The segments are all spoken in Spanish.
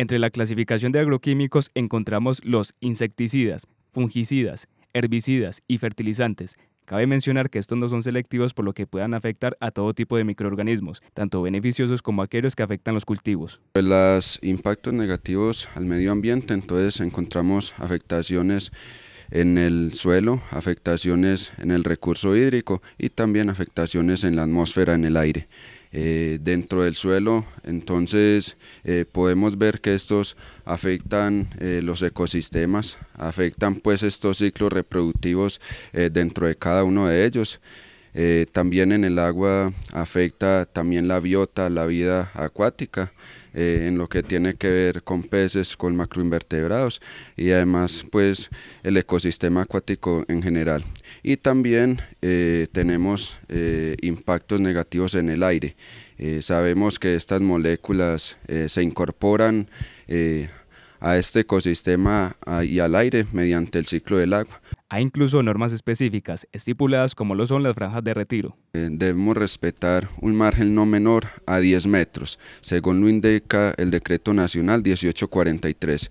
Entre la clasificación de agroquímicos encontramos los insecticidas, fungicidas, herbicidas y fertilizantes. Cabe mencionar que estos no son selectivos por lo que puedan afectar a todo tipo de microorganismos, tanto beneficiosos como aquellos que afectan los cultivos. Los pues impactos negativos al medio ambiente, entonces encontramos afectaciones en el suelo, afectaciones en el recurso hídrico y también afectaciones en la atmósfera, en el aire. Eh, dentro del suelo. Entonces eh, podemos ver que estos afectan eh, los ecosistemas, afectan pues estos ciclos reproductivos dentro de cada uno de ellos. Eh, también en el agua afecta también la biota, la vida acuática, eh, en lo que tiene que ver con peces, con macroinvertebrados y además pues el ecosistema acuático en general. Y también eh, tenemos impactos negativos en el aire. sabemos que estas moléculas se incorporan a este ecosistema ah, y al aire mediante el ciclo del agua. Hay incluso normas específicas estipuladas como lo son las franjas de retiro. Eh, debemos respetar un margen no menor a 10 metros, según lo indica el Decreto Nacional 1843,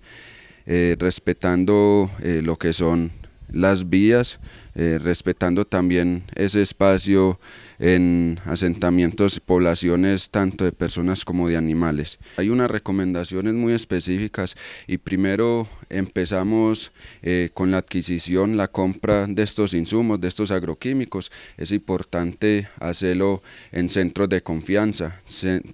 eh, respetando eh, lo que son las vías, eh, respetando también ese espacio en asentamientos, poblaciones tanto de personas como de animales. Hay unas recomendaciones muy específicas y primero empezamos eh, con la adquisición, la compra de estos insumos, de estos agroquímicos. Es importante hacerlo en centros de confianza,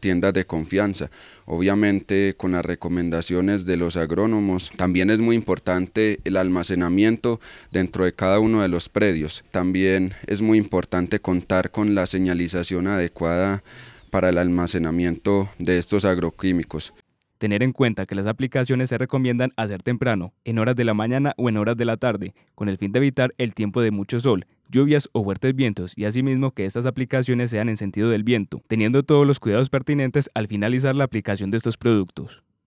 tiendas de confianza. Obviamente con las recomendaciones de los agrónomos. También es muy importante el almacenamiento dentro de cada uno de los predios. También es muy importante contar con la señalización adecuada para el almacenamiento de estos agroquímicos. Tener en cuenta que las aplicaciones se recomiendan hacer temprano, en horas de la mañana o en horas de la tarde, con el fin de evitar el tiempo de mucho sol, lluvias o fuertes vientos y asimismo que estas aplicaciones sean en sentido del viento, teniendo todos los cuidados pertinentes al finalizar la aplicación de estos productos.